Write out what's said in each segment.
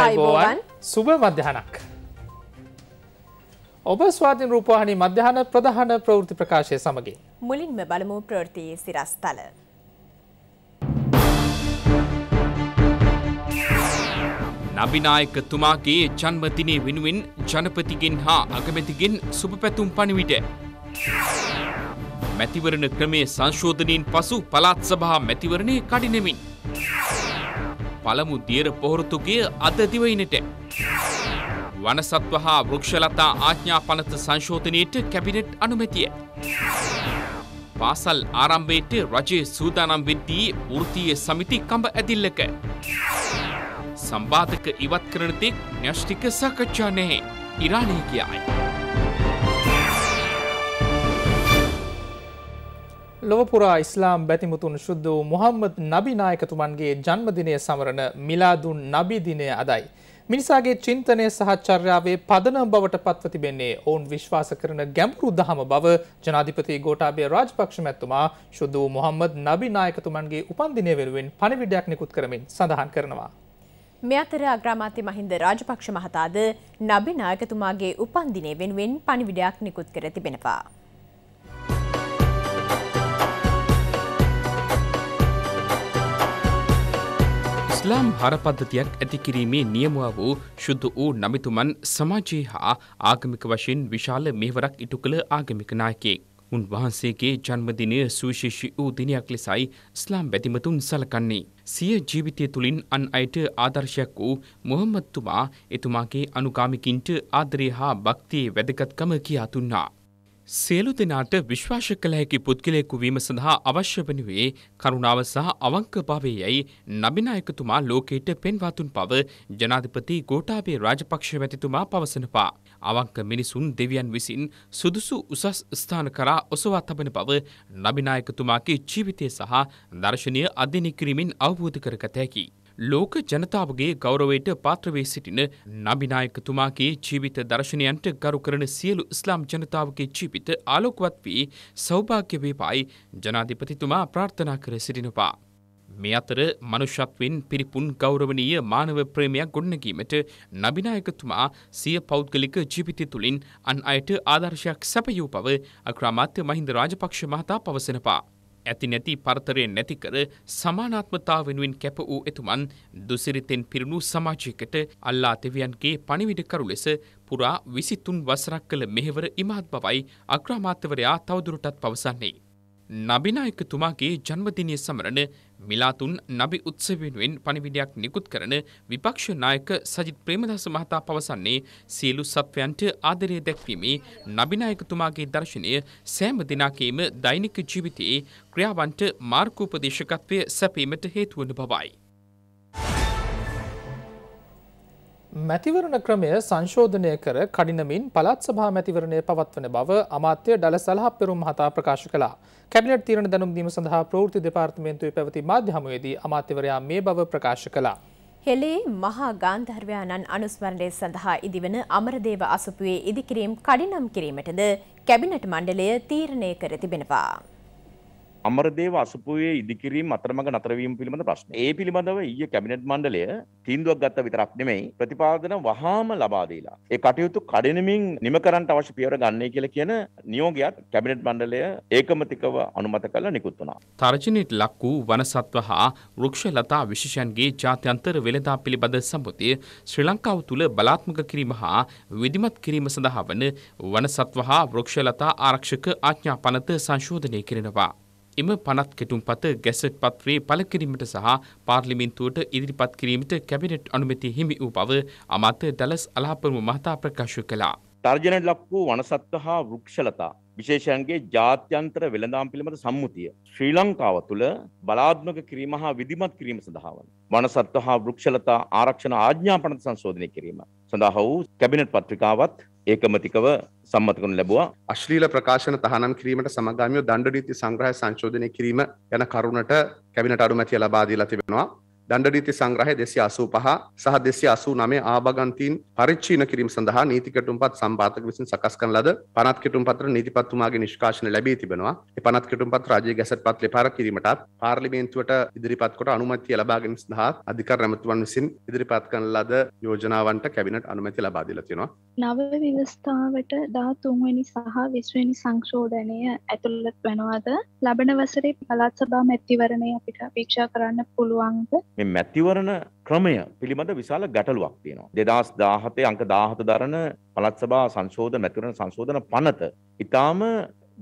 අයිබෝවන් සුභ මධ්‍යහනක්. ඔබ ස්වාධීන් රූපවාහිනී මධ්‍යහන ප්‍රධාන ප්‍රවෘති ප්‍රකාශය සමගින්. මුලින්ම බලමු ප්‍රවෘතියේ සිරස්තල. නබිනායකතුමාගේ ජන්මදිනය වෙනුවෙන් ජනපතිගෙන් හා අගමැතිගෙන් සුභපැතුම් පණිවිට. මැතිවරණ ක්‍රමේ සංශෝධනයෙන් පසු පළාත් සභහා මැතිවරණය කඩිනෙමින්. පළමු දියර පොහොරතුගිය අදදිවයිනට. වනසත්ව හා වෘක්ෂලතා ආඥා පනත සංශෝධනයට කැබිනට් අනුමැතිය. පාසල් ආරම්භයට රජය සූදානම් වෙද්දී ෘතිය සමිති කඹ ඇදිල්ලක. සම්බාධක ඉවත් කරනතෙක් න්‍යෂ්ටික සකච්ඡා නැහැ ඉරාණය කියායි. ලොවපුරා ඉස්ලාම් බැතිමුතුන් ශුද්ධ වූ මුහම්මද් නබි නායකතුමන්ගේ ජන්මදිනය සමරන මිලාදුන් නබි දිනය අදයි. මිනිසාගේ චින්තනය සහචර්යාවේ පදනම් බවට පත්ව තිබෙන්නේ ඔවුන් විශ්වාස කරන ගැඹුරු දහම බව ජනාධිපති ගෝටාබේ රාජපක්ෂ මැතිතුමා ශුද්ධ වූ මොහම්මද් නබි නායකතුමන්ගේ උපන්දිනය වෙනුවෙන් පණිවිඩයක් නිකුත් කරමින් සඳහන් කරනවා. මේ අතර අග්‍රාමාත්‍ය මහින්ද රාජපක්ෂ මහතාද නබි නායකතුමාගේ උපන්දිනය වෙනුවෙන් පණිවිඩයක් නිකුත් කර තිබෙනවා. ඉස්ලාම් හරපද්ධතියක් ඇතිකිරීමේ නියමුව වූ ශුද්ධ වූ නමිතුමන් සමාජයේ හා ආගමික වශයෙන් විශාල මෙහවරක් ඉටු කළ ආගමික නායකයෙක්. උන්වහන්සේගේ ජන්මදිනය සුවිශේෂී වූ දිනයක් ලෙසයි ස්ලාම් බැතිමතුන් සලකන්නේ. සිය ජීවිතය තුළින් අන් අයට ආදර්ශයක් වූ මොහම්මත්තුමා එතුමාගේ අනුගාමිකින්ට ආදරය හා භක්තියේ වැදගත්කම කියා තුන්නා. සියලු දෙනාට විශ්වාශ කළ හැකි පුද්ගලයෙකු වීම සඳහා අවශ්‍ය වනුවේ කරුණාව සහ අවංක භාවය යයි නබිනායකතුමා ලෝකයට පෙන්වාතුන් පව ජනාධිපති ගෝටාබේ රාජපක්ෂ වැතිතුමා පවසනවා. අවංක මිනිසුන් දෙවියන් විසින් සුදුසු උසස් ස්ථාන කරා ඔසවා තබන බව නබිනායකතුමාගේ ජීවිතය සහ දර්ශනය අධ්‍යනය කිරීමෙන් අවබෝධ කරගත හැකි. ලෝක ජනතාවගේ ගෞරවයට පාත්‍රවේ සිටින නබිනායකතුමාගේ ජීවිත දර්ශනයන්ට ගරු කරන සියලු ඉස්ලාම් ජනතාවගේ ජීවිත ආලෝකවත් වී සෞභාග්‍ය වේපායි ජනාධිපතිතුමා ප්‍රාර්ථනා කර සිටිනවා. මේ අතර මනුෂ්‍යත්වෙන් පිරිපුන් ගෞරවනීය මානව ප්‍රේමයක් ගොඩනැගීමට නබිනායකතුමා සිය පෞද්ගලික ජීවිතය තුළින් අන් අයට ආදර්ශයක් සැපයූ බව අග්‍රාමාත්‍ය මහින්ද රාජපක්ෂ මහතා පවසනවා. ඇති නැති පරතරය නැතිකර සමානාත්මතාව වෙනුවෙන් කැප වූ එතුමන් දුසිරිතෙන් පිරුණු සමාජයකට අල්ලා තෙවියන්ගේ පණිවිඩකරු ලෙස පුරා විසිතුන් වසරක් කළ මෙහෙවර ඉමහත් බවයි අග්‍රාමාත්‍යවරයා තවදුරටත් පවසන්නේ. නබිනායකතුමාගේ ජන්මදිනය සමරන මිලාතුන් නබි උත්සවෙනුවෙන් පණිවිඩයක් නිකුත් කරන විපක්ෂ නායක සජිත් ප්‍රේමදාස මහතා පවසන්නේ සියලු සත්වයන්ට ආදරය දැක්වීමේ නබිනායකතුමාගේ දර්ශනය සෑම දිනාකේම දෛනික ජීවිතයේ ක්‍රියාවන්ට මාර්ගෝපදේශකත්වය සැපීමට හේතුවන බවයි. මැතිවරණ ක්‍රමය සංශෝධනය කර කඩිනමින් පළත් සභා මැතිවරණය පවත්වන බව අමාත්‍ය ඩල සලහපෙරුම් මහතා ප්‍රකාශ කළා. කැබිනට් තීරණ දැනුම් දීම සඳහා ප්‍රවෘත්ති දෙපාර්තමේන්තුවේ පැවති මාධ්‍ය හමුවේදී අමාත්‍යවරයා මේ බව ප්‍රකාශ කළා. හෙලේ මහා ගාන්ධර්වයාණන් අනුස්මරණය සඳහා ඉදිවන අමරදේව අසපුවේ ඉදිකිරීම් කඩිනම් කිරීමටද කැබිනට් මණ්ඩලය තීරණය කර තිබෙනවා. අමරදේව අසුපුයේ ඉදිකිරීම අතරමඟ නතරවීම පිළිබඳ ප්‍රශ්න. ඒ පිළිබඳව ඊයේ කැබිනට් මණ්ඩලය තීන්දුවක් ගත්ත විතරක් නෙමෙයි ප්‍රතිපාදන වහාම ලබා දීලා. ඒ කටයුතු කඩිනමින් නිම කරන්න අවශ්‍ය පියවර ගන්නයි කියලා කියන නියෝගයක් කැබිනට් මණ්ඩලය ඒකමතිකව අනුමත කළා නිකුත් වුණා. තර්ජනීට ලක් වූ වනසත්ව හා වෘක්ෂලතා විශේෂයන්ගේ ජාත්‍යන්තර වෙළඳා පිළිබඳ සම්මුතිය ශ්‍රී ලංකාව තුළ බලාත්මක කිරීම හා විධිමත් කිරීම සඳහා වන වනසත්ව හා වෘක්ෂලතා ආරක්ෂක ආඥා පනත සංශෝධනය කරනවා. එම පනත් කෙටුම්පත ගැසට් පත්‍රයේ පළ කිරීමට සහ පාර්ලිමේන්තුවට ඉදිරිපත් කිරීමට කැබිනට් අනුමැතිය හිමි වූ බව අමාත්‍ය ඩලස් අලහපරම මහතා ප්‍රකාශ කළා. තර්ජනයට ලක් වූ වනසත්ව හා වෘක්ෂලතා විශේෂයන්ගේ ජාත්‍යන්තර වෙළඳාම් පිළිබඳ සම්මුතිය ශ්‍රී ලංකාව තුළ බලාත්මක කිරීම හා විධිමත් කිරීම සඳහා වන වනසත්ව හා වෘක්ෂලතා ආරක්ෂණ ආඥාපනත සංශෝධනය කිරීම සඳහා වූ කැබිනට් පත්‍රිකාවත් ඒකමතිකව සම්මත කරනු ලැබවා අශ්ලීල ප්‍රකාශන තහනම් කිරීමට සමගාමියෝ දණ්ඩ නීති සංග්‍රහය සංශෝධනය කිරීම යන කරුණට කැබිනට අනුමැතිය ලබා දීලා තිබෙනවා දණ්ඩනීති සංග්‍රහය දෙසි අසූ පහ සහ දෙසි අසූ නමේ ආභගන්තීන් පරිච්චීන කිරීම සඳහා නීතිකටුම්පත් සම්පාතක විසින් සකස් කන ලද පනත් කෙටුම් පත්‍ර නීතිපත්තුමාගේ නිෂ්කාශන ලැබී තිබෙනවා පනත් කෙටුම්පත් රාජය ගැසට පත් ලෙපාර කිරීමටත් පාර්ලිමේන්තුවට ඉදිරිපත් කොට අනුමතිය ලබාගෙන සඳහා අධිකර රැමතුවන් විසින් ඉදිරිපත් කන ලද යෝජනාවන්ට කැබිනට අනුමති ලබා දීලා තියෙනවා නව විවස්ථාවට 13 වෙනි සහ 20 වෙනි සංශෝධනය ඇතුළත් වෙනවද ලබන වසරේ පළාත් සභා මැතිවරණය අපිට අපේක්ෂා කරන්න පුළුවන්ද මේ මැතිවරණ ක්‍රමය පිළිබඳ විශාල ගැටලුවක් තියෙනවා. දෙදස් දාහතේ අංක දාහත දරන පළත් සභා සංශෝධ මැතිවරණ සංශෝධන පනත ඉතාම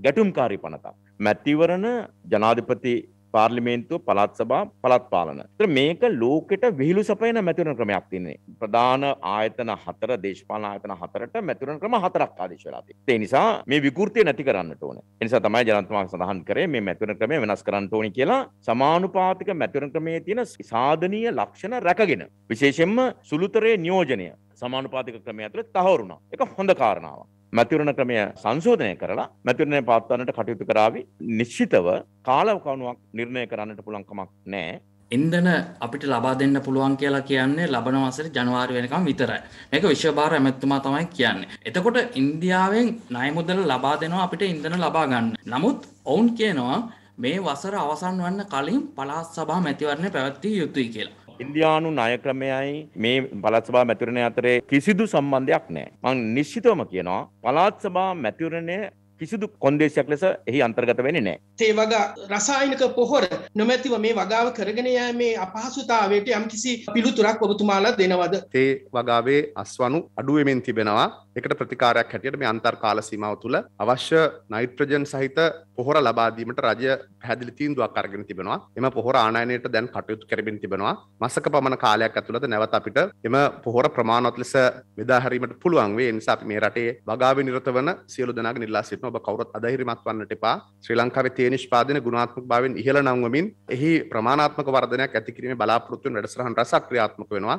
ගැටුම්කාරී පනතක්. මැතිවරණ ජනාධිපති පාර්ලිමේන්තුව පළත් සබා පළත් පාලන. මේක ලෝකෙට විහිලු සපයන මැතිවරණ ක්‍රමයක් තින්නේ. ප්‍රධාන ආයතන හතර දේශපාලන ආයතන හතරට මැතිවරණ ක්‍රම හතරක් ආදේශ වෙලා තියෙනවා. ඒ නිසා මේ විකෘතිය නැති කරන්නට ඕනේ. ඒ නිසා තමයි ජනතුමා සඳහන් කරේ මේ මැතිවරණ ක්‍රමය වෙනස් කරන්න ඕනේ කියලා සමානුපාතික මැතිවරණ ක්‍රමයේ තියෙන සාධනීය ලක්ෂණ රැකගෙන විශේෂයෙන්ම සුළුතරයේ නියෝජනය සමානුපාතික ක්‍රමය ඇතුළේ තහවුරුණා. ඒක හොඳ කාරණාවක්. මැතිවරණ ක්‍රමය සංශෝධනය කරලා මැතිවරණය පවත්වන්නට කටයුතු කරාවි නිශ්චිතව කාලවකවනුවක් නිර්ණය කරන්නට පුළන්කමක් නෑ ඉන්දන අපිට ලබා දෙන්න පුළුවන් කියලා කියන්නේ ලබන වසර ජනවාරි වෙනකම් විතරයි. මේක විශ්වභාර ඇමැතුමා තමයි කියන්නේ. එතකොට ඉන්දියාවෙන් ණය මුදල ලබා දෙනවා අපිට ඉන්ධන ලබා ගන්න. නමුත් ඔවුන් කියනවා මේ වසර අවසන් වන්න කලින් පළාත් සභා මැතිවරණ පැවැත්විය යුතුයි කියලා. ඉන්දියානු ණය ක්‍රමයයි මේ පළාත් සභා මැතිවරණය අතරේ කිසිදු සම්බන්ධයක් නැහැ. මම නිශ්චිතවම කියනවා පළාත් සභා මැතිවරණය කිසිදු කොන්දේශයක් ලෙස එහි අන්තර්ගත වෙන්නේ නැහැ. ඒ වගා රසායනික පොහොර නොමැතිව මේ වගාව කරගෙන යෑමේ අපහසුතාවයට යම්කිසි පිළිතුරක් ඔබතුමාලා දෙනවද? ඒ වගාවේ අස්වනු අඩු වෙමින් තිබෙනවා. එකට ප්‍රතිකාරයක් හැටියට මේ අන්තර් කාල සීමාව තුළ අවශ්‍ය නයිට්‍රජන් සහිත පොහොර ලබාදීමට රජය පැදිලි තීන්දුවක් අරගෙන තිබෙනවා එම පොහොර ආනයනයට දැන් කටයුතු කරමින් තිබෙනවා මසක පමණ කාලයක් ඇතුළද නැවත අපිට එම පොහොර ප්‍රමාණවත් ලෙස බෙදාහැරීමට පුළුවන් වේ නිසා මේ රටේ වගාව නිරත වන සියලු දෙනා නිල්ලා සිටින ඔබ කවුරුත් අධෛර්යමත් වන්නට එපා ශ්‍රී ලංකාවේ තේ නිෂ්පාදන ගුණාත්මක භාවයෙන් ඉහළ නංවමින් එහි ප්‍රමාණාත්මක වර්ධනයක් ඇති කිරීමේ බලාපොරොත්තු වෙන වැඩසටහන් රසක් ක්‍රියාත්මක වෙනවා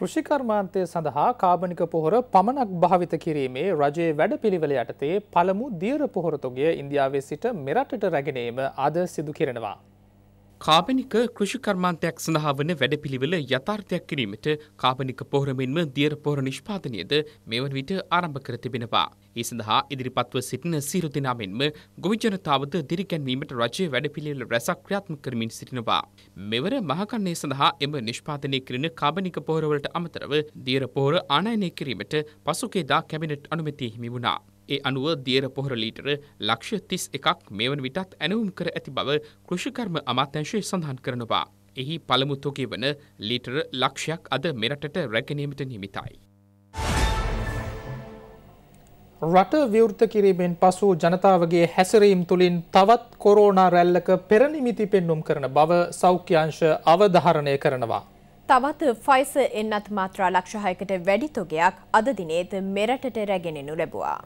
කෘෂිකර්මාන්තය සඳහා කාබනික පොහොර පමණක් භාවිත කිරීමේ රජයේ වැඩ පිළිවෙල යටතේ පළමු දියර පොහොරතොගය ඉන්දියාවේ සිට මෙරටට රැගෙනීම අද සිදු කරනවා. කාබනික කෘෂිකර්මාන්තයක් සඳහා වන වැඩපිළිවෙල යථාර්ථයක් කිරීමට කාබනික පොහොර මෙන්ම දියර පොහොර නිෂ්පාදනයද මෙවන් විට ආරම්භ කර තිබෙනවා. ඒ සඳහා ඉදිරිපත්ව සිටින සියලු දෙනා මෙන්ම ගොවි ජනතාවද දිරිගැන්වීමට රජය වැඩපිළිවෙල රැසක් ක්‍රියාත්මක කරමින් සිටිනවා. මෙවර මහකන්නේ සඳහා එම නිෂ්පාදනය කිරීම කාබනික පොහොරවලට අමතරව දියර පොහොර ආනයනය කිරීමට පසුකෙදා කැබිනට් අනුමැතිය හිමි වුණා. ඒ අනුව දියර පොහොර ලීටර ලක්ෂ තිස් එකක් මේ වන විටත් ඇනවුම් කර ඇති බව කෘෂිකර්ම අමාත්‍යංශය සඳහන් කරනවා. එහි පළමු තොගේ වන ලීටර ලක්ෂයක් අද මෙරටට රැකනීමට නිමිතයි. රට විවෘත කිරීමෙන් පසු ජනතාවගේ හැසිරීම් තුළින් තවත් කොරෝනා රැල්ලක පෙරනිමිති පෙන්නුම් කරන බව සෞඛ්‍යංශ අවධාරණය කරනවා. තවත් ෆයිස එන්නත් මාත්‍රා ලක්ෂහයකට වැඩි තොගයක් අද දිනේත් මෙරටට රැගෙනෙනු ලැබවා.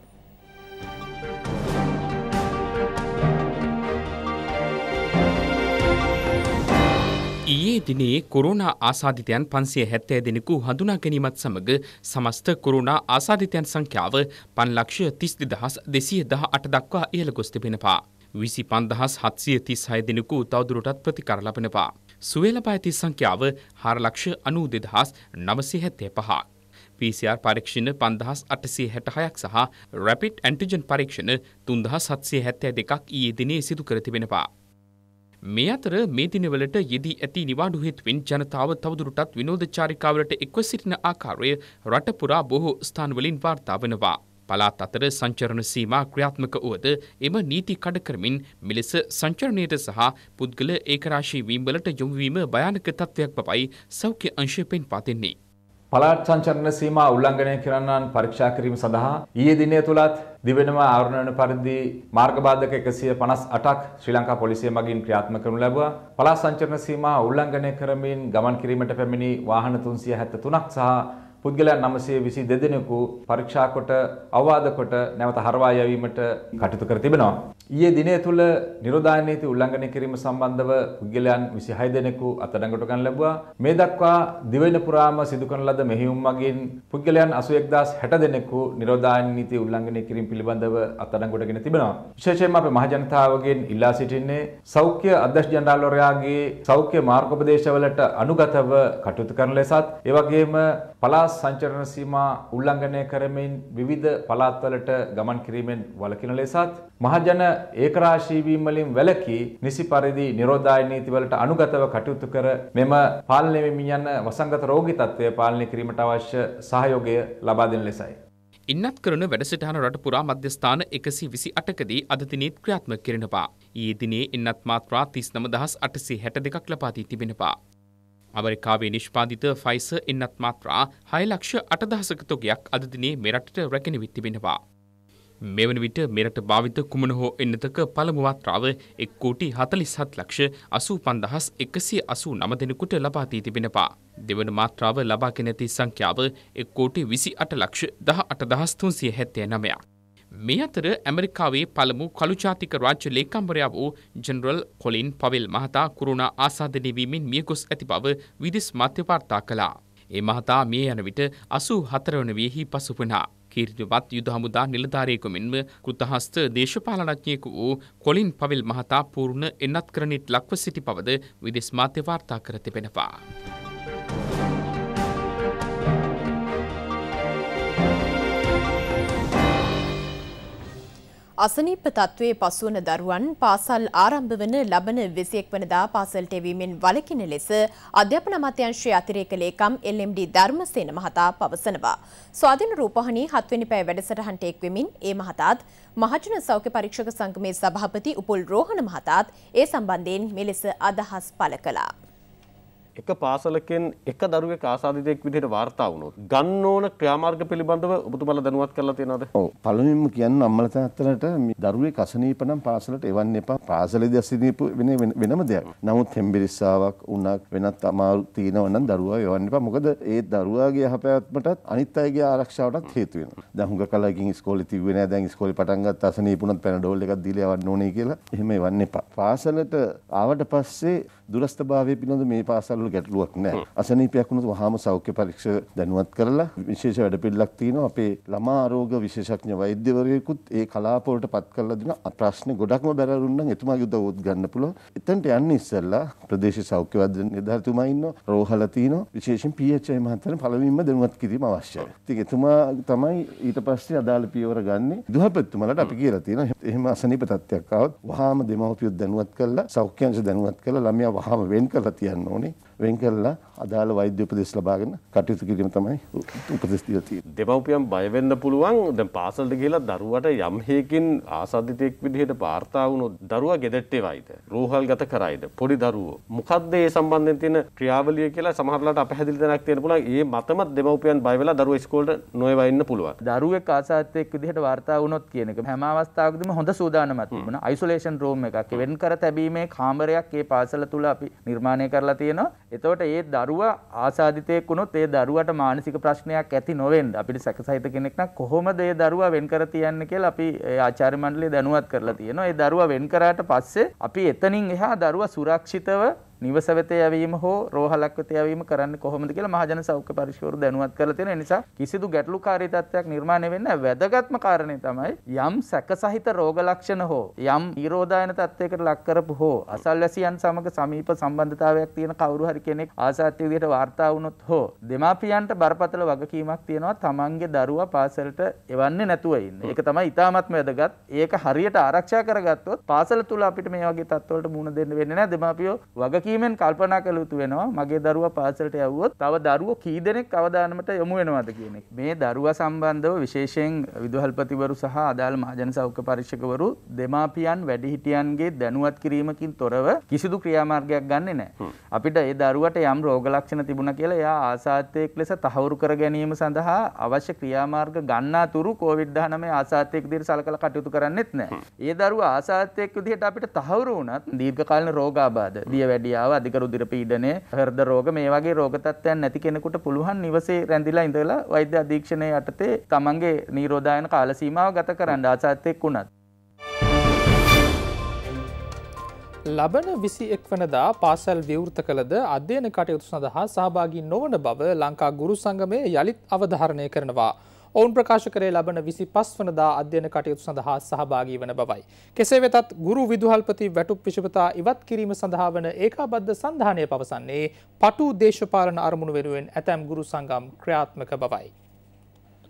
ඊයේ දිනේ කොරුණා ආසාධිතයන් පන්සිය හැත්තෑ දෙනෙකු හඳුනා ගැනීමත් සමඟ සමස්ත කොරුණා ආසාධිතයන් සංඛ්‍යාව පන්ලක්ෂ තිස්ති දහස් දෙසිය දහ අට දක්වා ඉහළ ගොස් තිබෙනවා. විසි පන්දහස් හත්සිය තිස් හය දෙනෙකු තවදුරටත් ප්‍රතිකර ලබනවා. සුවේලපාඇති සංඛ්‍යාව හාරලක්ෂ අනූ දෙදහස් නවසය හැත්තේ පහ. PCR පරීක්ෂණ පන්දහස් අටසේ හැටහයක් සහ රැපිට් ඇන්ටිජන් පරීක්ෂණ තුන්දහ සත්සය හැත්තෑ දෙකක් ඊයේ දිනේ සිදු කරතිබෙනවා. මේ අතර මේ දිනවලට යෙදී ඇති නිවාඩු හේතුවෙන් ජනතාව තවදුරටත් විනෝද චාරිකාවලට එක්ව සිටින ආකාරය රට පුරා බොහෝ ස්ථානවලින් වාර්තා වෙනවා. පලාත් අතර සංචරණ සීමා ක්‍රියාත්මක වුවද එම නීති කඩ කරමින් මෙලෙස සංචරණයට සහ පුද්ගල ඒකරාශී වීම්වලට යොමුවීම භයානක තත්ත්වයක් බවයි සෞඛ්‍ය අංශය පෙන්වා දෙන්නේ. පළාත් සංචරණ සීමා උල්ලංඝනය කරන්නන් පරීක්ෂා කිරීම සඳහා ඊයේ දිනය තුලත් දිවෙනම ආවරණන පරිදි මාර්ගබාධක 158ක් ශ්‍රී ලංකා පොලිසිය මගින් ක්‍රියාත්මක කරනු ලැබුවා. පළාත් සංචරණ සීමා උල්ලංඝනය කරමින් ගමන් කිරීමට පැමිණි වාහන 373ක් සහ පුද්ගලයන් 922 දෙනෙකු පරීක්ෂා කොට අවවාද කොට නැවත හරවා යැවීමට කටයුතු කර තිබෙනවා. ඊයේ දිනය තුළ නිරෝධායන නීති උල්ලංඝනය කිරීම සම්බන්ධව පුද්ගලයන් 26 දෙනෙකු අත්අඩංගුවට ගන්න ලැබුවා. මේ දක්වා දිවයින පුරාම සිදු කරන ලද මෙහෙයුම් මගින් පුද්ගලයන් 81060 දෙනෙකු නිරෝධායන නීති උල්ලංඝනය කිරීම පිළිබඳව අත්අඩංගුවටගෙන තිබෙනවා. විශේෂයෙන්ම අපේ මහ ජනතාවගෙන් ඉල්ලා සිටින්නේ සෞඛ්‍ය අධ්‍යක්ෂ ජනරාල්වරයාගේ සෞඛ්‍ය මාර්ගෝපදේශවලට අනුගතව කටයුතු කරන ලෙසත් ඒ වගේම පළාත් සංචරණ සීමා උල්ලංඝනය කරමින් විවිධ පළාත්වලට ගමන් කිරීමෙන් වළකින ලෙසත් මහජන ඒකරාශී වීම වලින් වැළකී නිසි පරිදි නිරෝධාය නීතිවලට අනුගතව කටයුතු කර මෙම පාලනය වෙමින් යන වසංගත රෝගී තත්ත්වය පාලනය කිරීමට අවශ්‍ය සහයෝගය ලබා දෙන ලෙසයි. ඉන්නත් කරන වැඩසටහන රට පුරා මධ්‍යස්ථාන එකසි විසි අටකදී අදතිනීත් ක්‍රියාත්ම කරෙනපා. ඒ දිනේ එන්නත් මාත්‍රා තිස් නමදහස් අටසේ හැට දෙකක් ලපාදී තිබෙනපා. අමරිකාවේ නිෂ්පාධිත ෆයිස එන්නත් මාත්‍රා හයලක්ෂ අටදහසක තොගයක් අදදිනේ මෙරටට රැකෙන විත්තිබෙනවා. මෙවන විට මෙරට භාවිත කුමන හෝ එන්නතක පළමු වත්‍රාව එක් කෝටි හතලිස්හත් ලක්ෂ අසූ පන්දහස් එකසිය අසූ නම දෙනෙකුට ලබාදී තිබෙනවා. දෙවන මාත්‍රාව ලබාගෙන ඇති සංඛ්‍යාව එක් කෝටි විසි අට ලක්ෂ දහ අට දහස් තුන්සිය හැත්තය නමයක්. මේ අතර ඇමරිකාවේ පළමු කළුජාතික රාජ්‍ය ලේකම්වරයා වූ ජනරල් කොලින් පවෙල් මහතා කුරුණා ආසාදනය වීමෙන් මියගොස් ඇති බව විදෙස් මධ්‍ය වාර්තා කළා. ඒ මහතා මිය යන විට 84 වන වියෙහි පසුපුණා. කීර්තිවත් යුද හමුදා නිලධාරියෙකු මෙන්ම කෘතහස්ත දේශපාලනඥයෙකු වූ කොලින් පවිල් මහතා පූර්ණ එන්නත්කරණීත් ලක්ව සිටි බවද විදෙස් මාධ්‍ය වාර්තා කර තිබෙනවා. අසනීප තත්ත්වයේ පසුවන දරුවන් පාසල් ආරම්භ වන ලබන 21 වනදා පාසලට එවීමෙන් වළකින ලෙස අධ්‍යාපන අමාත්‍යාංශයේ අතිරේක ලේකම් LMD ධර්මසේන මහතා පවසනවා. ස්වාධීන රූපවාහිනී 7 වෙනි පැය වැඩසටහනට එක් වෙමින් ඒ මහතාත් මහජන සෞඛ්‍ය පරීක්ෂක සංගමේ සභාපති උපුල් රෝහණ මහතාත් ඒ සම්බන්ධයෙන් මෙලෙස අදහස් පළ කළා. එක පාසලකෙන් එක දරුවෙක් ආසාධිතයෙක් විදිහට වාර්තා වුණොත් ගන්න ඕන ක්‍රියාමාර්ග පිළිබඳව ඔබතුමලා දැනුවත් කරලා තියෙනවද? ඔව් පළමුවෙන්ම කියන්න අම්මලා තාත්තලාට මේ දරුවෙක් අසනීප නම් පාසලට එවන්න එපා. පාසලේදී අසනීප වෙන වෙනම දෙයක්. නමුත් හෙම්බිරිස්සාවක් වුණක් වෙනත් අමාරු තියෙනවා නම් දරුවා එවන්න එපා. මොකද ඒ දරුවාගේ යහපැවැත්මටත් අනිත් අයගේ ආරක්ෂාවටත් හේතු වෙනවා. දැන් හුඟ කලකින් ඉස්කෝලේ තිබුණේ නැහැ. දැන් ඉස්කෝලේ පටන් ගත්ත අසනීපුණත් පැනඩෝල් එකක් දීලා යවන්න ඕනේ කියලා. එහෙම එවන්න එපා. පාසලට ආවට පස්සේ දුරස්ථභාවය පිළිබඳ මේ පාසල් වල ගැටලුවක් නැහැ. අසනීපයක් වුණොත් වහාම සෞඛ්‍ය පරීක්ෂක දැනුවත් කරලා විශේෂ වැඩපිළිවෙලක් තියෙනවා. අපේ ළමා ආරෝග්‍ය විශේෂඥ වෛද්‍යවරයෙකුත් ඒ කලාප වලට පත් කරලා දෙන ප්‍රශ්න ගොඩක්ම බැරරුන් නම් එතුමාගේ උදව්වත් ගන්න පුළුවන්. එතනට යන්න ඉස්සෙල්ලා ප්‍රදේශ සෞඛ්‍ය වෛද්‍ය නිලධාරිතුමා ඉන්නවා. රෝහල තියෙනවා. විශේෂයෙන් PHI මහත්තයන් පළමුවෙන්ම දැනුවත් කිරීම අවශ්‍යයි. ඉතින් එතුමා තමයි ඊට පස්සේ අදාළ පියවර ගන්න. දුහපැතුමලට අපි කියලා තියෙනවා. එහෙම අසනීප තත්ත්වයක් ආවොත් වහාම දෙමව්පියෝ දැනුවත් කරලා සෞඛ්‍ය අංශ දැනුවත් කරලා ළමයා වහාම වෙන් කරලා තියන්න ඕනේ. වෙන් කරලා අදාළ වෛද්‍ය උපදෙස් ලබාගෙන කටයුතු කිරීම තමයි උපදෙස් දීලා තියෙන්නේ. දෙමව්පියන් බය වෙන්න පුළුවන් දැන් පාසලට ගිහලා දරුවට යම් හේකින් ආසාදිතෙක් විදිහට වාර්තා වුණොත් දරුවා ගෙදරට එවයිද? රෝහල්ගත කරයිද? පොඩි දරුවෝ. මොකද්ද ඒ සම්බන්ධයෙන් තියෙන ක්‍රියාවලිය කියලා සමහරලාට අපහැදිලි තැනක් තියෙන පුළුවන්. ඒ මතම දෙමව්පියන් බය වෙලා දරුවා ඉස්කෝලේට නොයවා ඉන්න පුළුවන්. දරුවෙක් ආසාදිතෙක් විදිහට වාර්තා වුණොත් කියන එක හැම අවස්ථාවකදීම හොඳ සූදානමක් තිබුණා. අයිසොලේෂන් රූම් එකක් වෙන් කර තැබීමේ කාමරයක් ඒ පාසල තුල අපි නිර්මාණය කරලා තියෙනවා. එතකොට ඒ දරුවා ආසාධිතයෙක් වුණොත් ඒ දරුවට මානසික ප්‍රශ්නයක් ඇති නොවෙන්න අපිට සැකසිත කෙනෙක් නම් කොහොමද ඒ දරුවා වෙන් කර තියන්නේ කියලා අපි ආචාර්ය මණ්ඩලය දැනුවත් කරලා තියෙනවා. ඒ දරුවා වෙන් කරාට පස්සේ අපි එතනින් එහා දරුවා සුරක්ෂිතව නිවස වෙත යැවීම හෝ රෝහලක් වෙත යැවීම කරන්නේ කොහොමද කියලා මහජන සෞඛ්‍ය පරිශෝරු දැනුවත් කරලා තියෙන නිසා කිසිදු ගැටලුකාරී තත්ත්වයක් නිර්මාණය වෙන්නේ වැදගත්ම කාරණේ තමයි යම් සැක සහිත රෝග ලක්ෂණ හෝ යම් ඊරෝදායන තත්ත්වයකට ලක් කරපු හෝ අසල්වැසියන් සමග සමීප සම්බන්ධතාවයක් තියෙන කවුරු හරි කෙනෙක් ආසාත්‍ය විදියට වාර්තා වුණොත් හෝ දෙමාපියන්ට බරපතල වගකීමක් තියෙනවා තමන්ගේ දරුවා පාසලට එවන්නේ නැතුව ඉන්න. ඒක තමයි ඉතාමත්ම වැදගත්. ඒක හරියට ආරක්ෂා කරගත්තොත් පාසල තුල අපිට මේ වගේ තත්ත්වවලට මුහුණ දෙන්න වෙන්නේ නැහැ. දෙමාපියෝ වගකීම තැකීමෙන් කල්පනා කළ යුතු වෙනවා මගේ දරුවා පාසලට යවුවොත් තව දරුවෝ කී දෙනෙක් අවධානමට යොමු වෙනවද කියන එක. මේ දරුවා සම්බන්ධව විශේෂයෙන් විදුහල්පතිවරු සහ අදාළ මහජන සෞඛ්‍ය පරීක්ෂකවරු දෙමාපියන් වැඩිහිටියන්ගේ දැනුවත් කිරීමකින් තොරව කිසිදු ක්‍රියාමාර්ගයක් ගන්නෙ නැහැ. අපිට ඒ දරුවට යම් රෝග ලක්ෂණ තිබුණා කියලා එයා ආසාත්‍යයක් ලෙස තහවුරු කර ගැනීම සඳහා අවශ්‍ය ක්‍රියාමාර්ග ගන්නා තුරු COVID-19 ආසාත්‍යයක් විදිහට සලකලා කටයුතු කරන්නෙත් නැහැ. ඒ දරුවා ආසාත්‍යයක් විදිහට අපිට තහවුරු වුණත් දීර්ඝකාලීන රෝගාබාධ, දිය වැඩි මැලේරියාව අධික රුධිර පීඩනය හෘද රෝග මේ වගේ රෝග තත්ත්වයන් නැති කෙනෙකුට පුළුවන් නිවසේ රැඳිලා ඉඳලා වෛද්‍ය අධීක්ෂණය යටතේ තමන්ගේ නිරෝධායන කාල සීමාව ගත කරන්න ආසාත්වෙක් වුණත් ලබන විසි එක් වනදා පාසැල් විවෘත කළද අධ්‍යයන කටයුතු සඳහා සහභාගී නොවන බව ලංකා ගුරු සංගමය යළිත් අවධාරණය කරනවා. ඔවුන් ප්‍රකාශ කරේ ලබන විසි පස්වනදා අධ්‍යන කටයුතු සඳහා සහභාගී වන බවයි. කෙසේ වෙතත් ගුරු විදුහල්පති වැටුප් විශපතා ඉවත් කිරීම සඳහා වන ඒකාබද්ධ සන්ධානය පවසන්නේ පටු දේශපාලන අරමුණු වෙනුවෙන් ඇතැම් ගුරු සංගම් ක්‍රියාත්මක බවයි.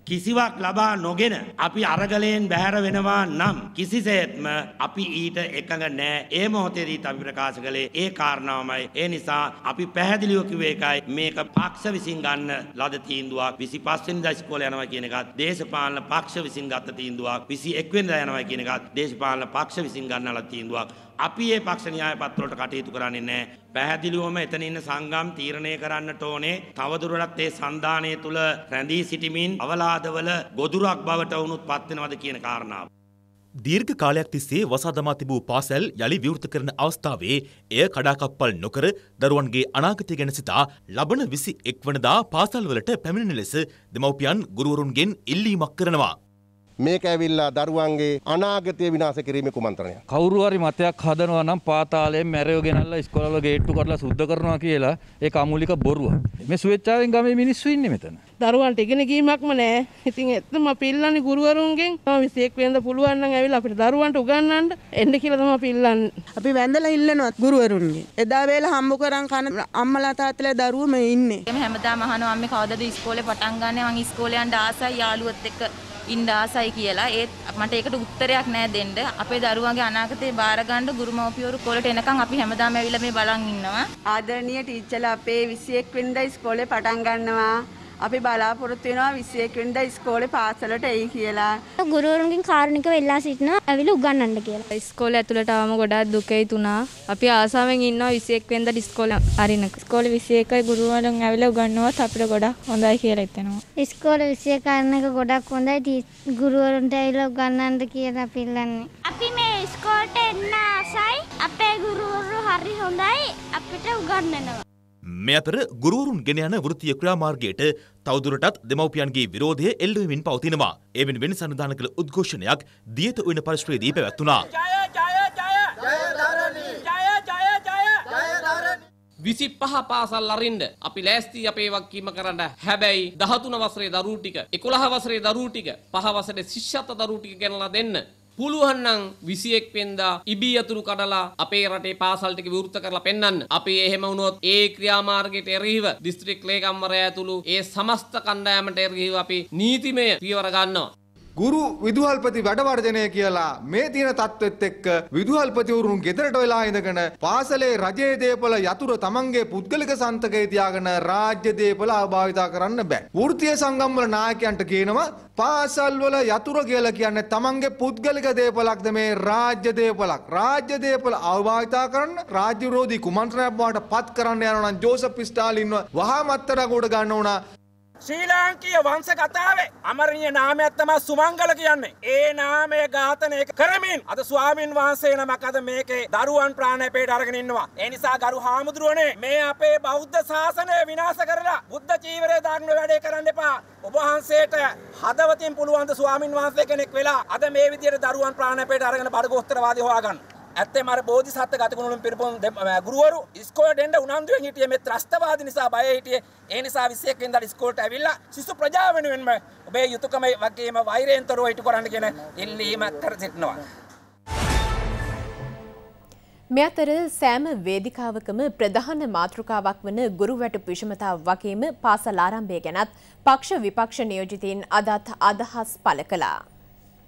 කිසිවක් ලබා නොගෙන අපි අරගලයෙන් බැහැර වෙනවා නම් කිසිසේත්ම අපි ඊට එකඟ නෑ ඒ මොහොතේදී අපි ප්‍රකාශ කළේ ඒ කාරණාවමයි ඒ නිසා අපි පැහැදිලිව කිව්වේ එකයි මේක පක්ෂ විසින් ගන්න ලද තීන්දුවක් 25 වෙනිදා ඉස්කෝලේ යනවා කියන එකත් දේශපාලන පක්ෂ විසින් ගත්ත තීන්දුවක් 21 වෙනිදා යනවා කියන එකත් දේශපාලන පක්ෂ විසින් ගන්නා ලද තීන්දුවක් අපි ඒ පක්ෂ න්‍යාය පත්‍රවලට කටයුතු කරන්නේ නැහැ. පැහැදිලිවම එතන ඉන්න සංගම් තීරණය කරන්නට ඕනේ. තවදුරටත් ඒ සන්දානය තුල රැඳී සිටමින් අවලාදවල ගොදුරක් බවට වුණුත් පත් වෙනවද කියන කාරණාව. දීර්ඝ කාලයක් තිස්සේ වසාදමා තිබූ පාසැල් යළි විවෘත කරන අවස්ථාවේ එය කඩාකප්පල් නොකර දරුවන්ගේ අනාගතය ගැන සිතා ලබන 21 වනදා පාසල්වලට පැමිණෙන ලෙස දෙමව්පියන් ගුරුවරුන්ගෙන් ඉල්ලීමක් කරනවා. මේක ඇවිල්ලා දරුවන්ගේ අනාගතය විනාශ කිරීමේ කුමන්ත්‍රණයක්. කවුරු හරි මතයක් හදනවා නම් පාතාලයෙන් මැරයෝ ගෙනල්ලා ඉස්කෝලවල ගේට්ටු කරලා සුද්ධ කරනවා කියලා ඒක අමූලික බොරුවක්. මේ ස්වේච්ඡාවෙන් ගමේ මිනිස්සු ඉන්නේ මෙතන. දරුවන්ට ඉගෙන ගීමක්ම නැහැ. ඉතින් එතම අපි ඉල්ලන්නේ ගුරුවරුන්ගෙන් තම 21 වෙනිදා පුළුවන් නම් ඇවිල්ලා අපිට දරුවන්ට උගන්වන්න එන්න කියලා තමයි අපි ඉල්ලන්නේ. අපි වැඳලා ඉල්ලනවා ගුරුවරුන්ගෙන්. එදා වේල හම්බ කරන් කන අම්මලා තාත්තලා දරුවෝ මේ ඉන්නේ. හැමදාම අහනවා අම්මේ කවදද ඉස්කෝලේ පටන් ගන්න මං ඉස්කෝලේ යන්න ආසයි යාළුවොත් එක්ක ඉන්න ආසයි කියලා. ඒත් මට ඒකට උත්තරයක් නෑ දෙන්න. අපේ දරුවන්ගේ අනාගතේ බාර ගන්න ගුරුමෝපියවරු කොලට එනකන් අපි හැමදාම ඇවිල්ලා මේ බලන් ඉන්නවා. ආදරණීය ටීචර්ලා අපේ 21 වෙනිදා ඉස්කෝලේ පටන් ගන්නවා. අපි බලාපොරොත්තු වෙනවා 21 වෙනිදා ඉස්කෝලේ පාසලට එයි කියලා. ගුරුවරුන්ගෙන් කාරුණිකව එල්ලා සිටිනවා ඇවිල්ලා උගන්වන්න කියලා. ඉස්කෝලේ ඇතුළට ආවම ගොඩාක් දුකයි තුනා. අපි ආසාවෙන් ඉන්නවා 21 වෙනිදා ඉස්කෝලේ අරින්න. ඉස්කෝලේ 21යි ගුරුවරුන් ඇවිල්ලා උගන්වවත් අපිට ගොඩක් හොඳයි කියලා හිතෙනවා. ඉස්කෝලේ 21 කරන එක ගොඩක් හොඳයි. ගුරුවරුන්ට ඇවිල්ලා උගන්වන්න කියලා අපි ඉල්ලන්නේ. අපි මේ ඉස්කෝලේට එන්න ආසයි. අපේ ගුරුවරු හරි හොඳයි. අපිට උගන්වනවා. මේ අතර ගුරුවරුන් ගෙන යන වෘත්තීය ක්‍රියාමාර්ගයට තවදුරටත් දෙමව්පියන්ගේ විරෝධය එල්ලවෙමින් පවතිනවා. ඒ වෙනුවෙන් සන්නිධාන කළ උද්ඝෝෂණයක් දියත උයන පරිශ්‍රයේදී පැවැත්වුණා. විසි පහ පාසල් අරින්ඩ අපි ලෑස්ති අපේ වක්කීම කරන්න හැබැයි දහතුන වසරේ දරූටික එකොළහ වසරේ දරූටික පහවසට ශිෂ්‍යත දරූටික ගැනලා දෙන්න පුළුවන් නම් 21 වෙනිදා ඉබි යතුරු කඩලා අපේ රටේ පාසල් ටික විවෘත කරලා පෙන්වන්න. අපි එහෙම වුණොත් ඒ ක්‍රියාමාර්ගයට එරෙහිව දිස්ත්‍රික් ලේකම්වරයා ඇතුළු ඒ සමස්ත කණ්ඩායමට එරෙහිව අපි නීතිමය පියවර ගන්නවා. ගුරු විදුහල්පති වැඩවර්ජනය කියලා මේ තියෙන තත්ත්වෙත් එක්ක විදුහල්පතිවරුන් ගෙදරට වෙලා ඉඳගෙන පාසලේ රජයේ දේපල යතුර තමන්ගේ පුද්ගලික සන්තකයේ තියාගෙන රාජ්‍ය දේපල ආභාවිතා කරන්න බෑ. වෘත්තීය සංගම්වල නායකයන්ට කියනවා පාසල්වල යතුර කියලා කියන්නේ තමන්ගේ පුද්ගලික දේපලක්ද මේ රාජ්‍ය දේපලක්. රාජ්‍ය දේපල ආභාවිතා කරන්න රාජ්‍ය විරෝධී කුමන්ත්‍රණයක් බවට පත් කරන්න යනවා නම් ජෝසප් ස්ටාලින්ව වහා මත්තරකට ගන්න උනා ශ්‍රී ලාංකීය වංශ කතාවේ අමරණීය නාමයක් තමයි සුමංගල කියන්නේ. ඒ නාමය ඝාතනය කරමින් අද ස්වාමින් වහන්සේ නමක් අද මේකේ දරුවන් ප්‍රාණය පිට අරගෙන ඉන්නවා. ඒ නිසා ගරු හාමුදුරුවනේ මේ අපේ බෞද්ධ ශාසනය විනාශ කරලා බුද්ධ චීවරය දාන්න වැඩේ කරන්න එපා. ඔබ වහන්සේට හදවතින් පුළුවන් ද ස්වාමින් වහන්සේ කෙනෙක් වෙලා අද මේ විදියට දරුවන් ප්‍රාණය පිට අරගෙන බඩගෝස්තරවාදී හොයාගන්න. ඇත්තේ මර බෝධිසත්ව ගතිගුණවලින් පිරිපුන් ගුරුවරු ඉස්කෝලේට එන්න උනන්දුවෙන් හිටියේ මේ ත්‍රස්තවාදී නිසා බය හිටියේ ඒ නිසා 21 වෙනිදා ඉස්කෝලේට ඇවිල්ලා සිසු ප්‍රජාව වෙනුවෙන්ම ඔබේ යුතුයකම වගේම වෛරයෙන් තොරව ඉටු කරන්න කියන ඉල්ලීම කර සිටිනවා මෙ අතර සෑම වේදිකාවකම ප්‍රධාන මාතෘකාවක් වන ගුරු වැටුප් විෂමතාව වගේම පාසල් ආරම්භය ගැනත් පක්ෂ විපක්ෂ නියෝජිතීන් අදත් අදහස් පළ කළා.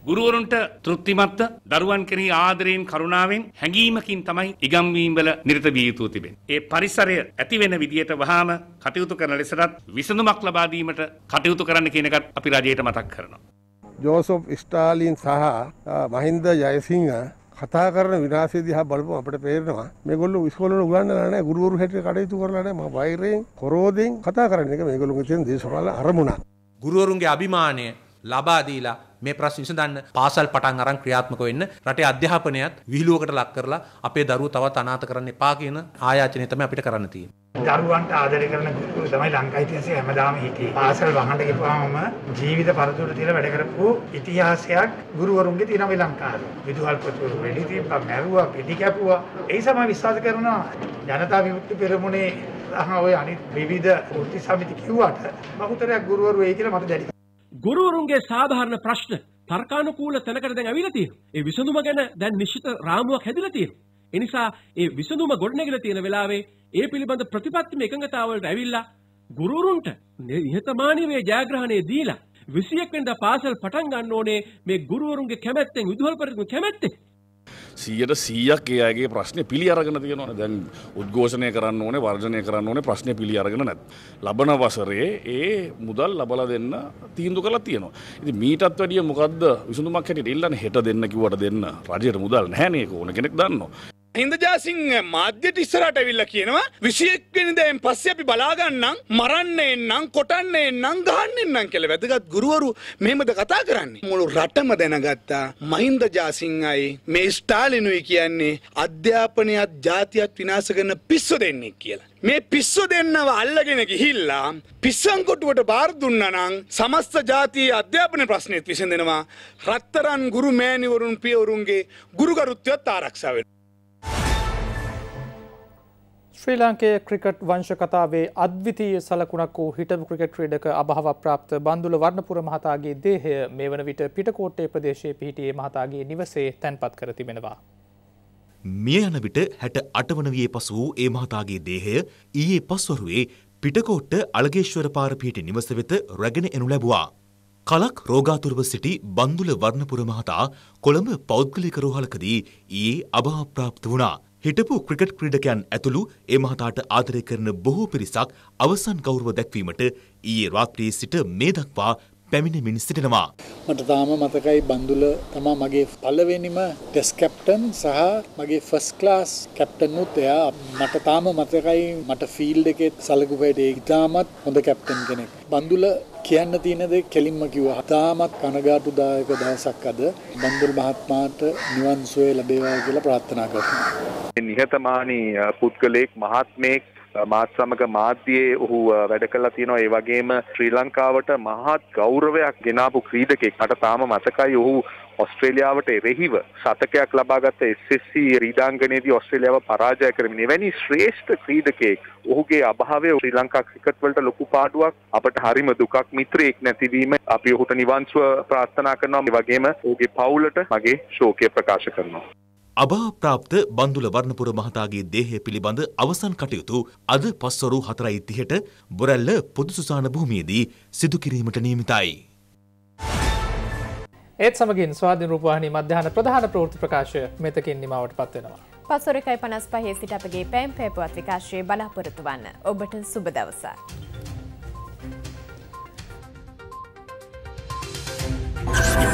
ගුරුවරුන්ට තෘප්තිමත්ව දරුවන් කෙරෙහි ආදරයෙන් කරුණාවෙන් හැඟීමකින් තමයි ඉගම්වීම් වල නිරත විය යුතු තිබෙන්නේ. ඒ පරිසරය ඇති වෙන විදියට වහාම කටයුතු කරන ලෙසටත් විසඳුමක් ලබා දීමට කටයුතු කරන්න කියන එකත් අපි රජයට මතක් කරනවා. ජෝසොප් ස්ටාලින් සහ මහින්ද ජයසිංහ කතා කරන විනාශය දිහා බලපුවම අපිට පේනවා මේගොල්ලෝ ඉස්කෝලේ උගන්වලා නැහැ ගුරුවරු හැටියට කටයුතු කරලා නැහැ මම වෛරයෙන් කොරෝදෙන් කතා කරන එක මේගොල්ලෝගේ තියෙන දේශපාලන අරමුණක් ගුරුවරුන්ගේ අභිමානය ලබා දීලා මේ ප්‍රශ්න විසඳන්න පාසල් පටන් අරන් ක්‍රියාත්මක වෙන්න රටේ අධ්‍යාපනයත් විහිළුවකට ලක් කරලා අපේ දරුවෝ තවත් අනාථ කරන්න එපා කියන ආයාචනය තමයි අපිට කරන්න තියෙන්නේ. දරුවන්ට ආදරය කරන ගුරුතුමෝ තමයි ලංකා ඉතිහාසයේ හැමදාම හිටියේ. පාසල් වහන්න ගියාම ජීවිත පරදුර තියලා වැඩ කරපු ඉතිහාසයක් ගුරුවරුන්ගේ තියෙනවා මේ ලංකාවේ. විදුහල් පොතවල වෙඩි තියපා මැරුවා, පිටි කැපුවා. ඒ සමය විශ්වාස කරනවා ජනතා විමුක්ති පෙරමුණේ ඔය අනිත් විවිධ වෘත්ති සමිති කිව්වට බහුතරයක් ගුරුවරු වෙයි කියලා මට දැනෙනවා. ගුරුවරුන්ගේ සාධාරණ ප්‍රශ්න තර්කානුකූල තැනකට දැන් ඇවිල්ලා තියෙනවා. ඒ විසඳුම ගැන දැන් නිශ්චිත රාමුවක් හැදිලා තියෙනවා. ඒ නිසා ඒ විසඳුම ගොඩනැගිලා තියෙන වෙලාවේ ඒ පිළිබඳ ප්‍රතිපත්තිම එකඟතාව වලට ඇවිල්ලා ගුරුවරුන්ට නිහතමානීව ජයග්‍රහණය දීලා 21 වෙනිදා පාසල් පටන් ගන්න ඕනේ මේ ගුරුවරුන්ගේ කැමැත්තෙන් විදුහල්පතිතුමෝ කැමැත්තෙන් සීයට සීයක් ඒ අයගේ ප්‍රශ්නය පිළි අරගෙන තියෙනවා දැන් උද්ඝෝෂණය කරන්න ඕනේ වර්ජනය කරන්න ඕනේ ප්‍රශ්නය පිළි අරගෙන නැත් ලබන වසරේ ඒ මුදල් ලබලා දෙන්න තීන්දුව කරලා තියෙනවා ඉතින් මීටත් වැඩිය මොකද්ද විසඳුමක් හැටියට ඉල්ලන්නේ හෙට දෙන්න කිව්වට දෙන්න රජයට මුදල් නැහැ නේ ඕන කෙනෙක් දන්නවා හින්දජාසිංහ මාධ්‍යට ඉස්සරට ඇවිල්ල කියනවා විසියෙක්වෙනිදයෙන් පස්සේ අපි බලාගන්නම් මරන්න එන්නම් කොටන්න එන්නම් ගහන්න එන්නම් කෙළ වැදගත් ගුරුවරු මෙමද කතා කරන්නේ මුළු රටම දැනගත්තා මහින්ද ජාසිංහයි මේ ස්ටාලිනුයි කියන්නේ අධ්‍යාපනයත් ජාතියත් විනාශ කරන පිස්සු දෙන්නේ කියලා. මේ පිස්සු දෙන්නව අල්ලගෙන ගිහිල්ලා පිස්සංකොටුවට බාර දුන්නා නම් සමස්ත ජාතියේ අධ්‍යාපන ප්‍රශ්නෙත් විසඳෙනවා රත්තරන් ගුරු මෑණිවරුන් පියවරුන්ගේ ගුරුගරුත්වයත් ආරක්ෂා වෙනවා ශ්‍රී ලංකයේ ක්‍රිකට් වංශ කතාවේ අද්විතීය සලකුණක් වූ හිටපු ක්‍රිකට් ක්‍රීඩක අභාව ප්‍රාප්ත බන්දුල වර්ණපුර මහතාගේ දේහය මේ වන විට පිටකෝට්ටේ ප්‍රදේශයේ පිහිටියේ මහතාගේ නිවසේ තැන්පත් කර තිබෙනවා. මිය යන විට 68 වන වියේ පසු වූ ඒ මහතාගේ දේහය ඊයේ පස්වරුවේ පිටකෝට්ට අලගේශ්වර පාර පිහිටි නිවස වෙත රැගෙන එනු ලැබුවා. කලක් රෝගාතුරව සිටි බන්දුල වර්ණපුර මහතා කොළඹ පෞද්ගලික රෝහලකදී ඊයේ අභාව ප්‍රාප්ත වුණා. හිටපු ක්‍රිකට් ක්‍රීඩකයන් ඇතුළු ඒ මහතාට ආදරය කරන බොහෝ පිරිසක් අවසන් ගෞරව දැක්වීමට ඊයේ රාත්‍රියේ සිට මේ දක්වා පැමිණෙමින් සිටිනවා. මට තාම මතකයි බන්දුල තමා මගේ පළවෙනිම ටෙස් කැප්ටන් සහ මගේ ෆස් ක්ලාස් කැප්ටනුත් එයා මට තාම මතකයි මට ෆිල්ඩ් එකෙත් සලකුපයට ඒ ඉතාමත් හොඳ කැප්ටන් කෙනෙක්. බන්දුල කියන්න තියෙනද කෙලින්ම කිව්ව හතාමත් කනගාටුදායක දවසක් අද බන්දුල් මහත්මාට නිවන් සුවය ලැබේවා කියලා ප්‍රාර්ථනා කරනවා. නිහතමානී පුද්ගලයෙක් මහත්මයෙක් මාත් සමග මාධ්‍යයේ ඔහු වැඩ කළා තියෙනවා ඒ වගේම ශ්‍රී ලංකාවට මහත් ගෞරවයක් ගෙනාපු ක්‍රීඩකෙක් මට තාම මතකයි ඔහු ඔස්ට්‍රේලියාවට එරෙහිව සතකයක් ලබාගත්ත SSC රීඩාංගනයේදී ඔස්ට්‍රේලියාව පරාජය කරමින් එවැනි ශ්‍රේෂ්ඨ ක්‍රීඩකයෙක් ඔහුගේ අභාවය ශ්‍රී ලංකා ක්‍රිකට් වලට ලොකු පාඩුවක් අපට හරිම දුකක් මිත්‍රයෙක් නැතිවීම අපි ඔහුට නිවන්සුව ප්‍රාර්ථනා කරනවා ඒ වගේම ඔහුගේ පවුලට මගේ ශෝකය ප්‍රකාශ කරනවා අභාප්‍රාප්ත බන්දුල වර්ණපුර මහතාගේ දේහය පිළිබඳ අවසන් කටයුතු අද පස්වරු හතරයි තිහට බොරැල්ල පොදුසුසාන භූමියදී සිදුකිරීමට නියමිතයි. ඒත් සමගින් ස්වාධීන රූපවාහිනී මධ්‍යහන ප්‍රධාන ප්‍රවෘත්ති ප්‍රකාශය මෙතකින් නිමවට පත්වෙනවා. පස්වරකයි පනස් පහේ සිට අපගේ පෑම් පෑපුවත් විකාශයේ බලාපොරොතු වන්න ඔබට සුබ දවසක්. Thank you.